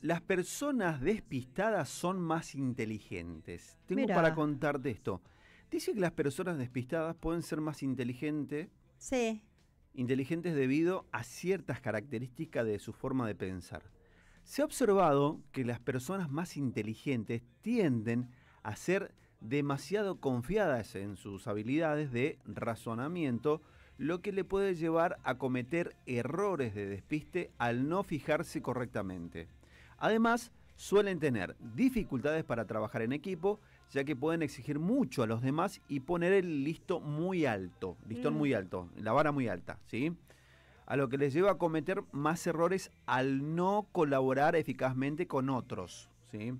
Las personas despistadas son más inteligentes. Tengo para contarte esto. Dice que las personas despistadas pueden ser más inteligentes. Sí. Inteligentes debido a ciertas características de su forma de pensar. Se ha observado que las personas más inteligentes tienden a ser demasiado confiadas en sus habilidades de razonamiento, lo que le puede llevar a cometer errores de despiste al no fijarse correctamente. Además, suelen tener dificultades para trabajar en equipo, ya que pueden exigir mucho a los demás y poner el listo muy alto, listón mm. muy alto, la vara muy alta, ¿sí? A lo que les lleva a cometer más errores al no colaborar eficazmente con otros, ¿sí?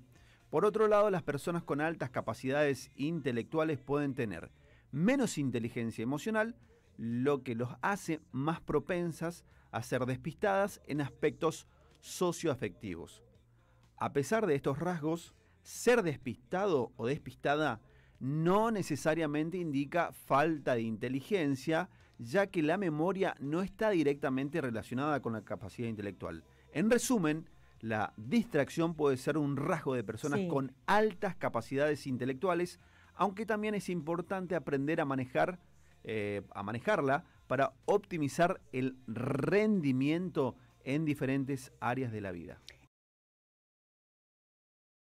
Por otro lado, las personas con altas capacidades intelectuales pueden tener menos inteligencia emocional, lo que los hace más propensas a ser despistadas en aspectos socioafectivos. A pesar de estos rasgos, ser despistado o despistada no necesariamente indica falta de inteligencia, ya que la memoria no está directamente relacionada con la capacidad intelectual. En resumen, la distracción puede ser un rasgo de personas con altas capacidades intelectuales, aunque también es importante aprender a manejar eh, a manejarla para optimizar el rendimiento en diferentes áreas de la vida.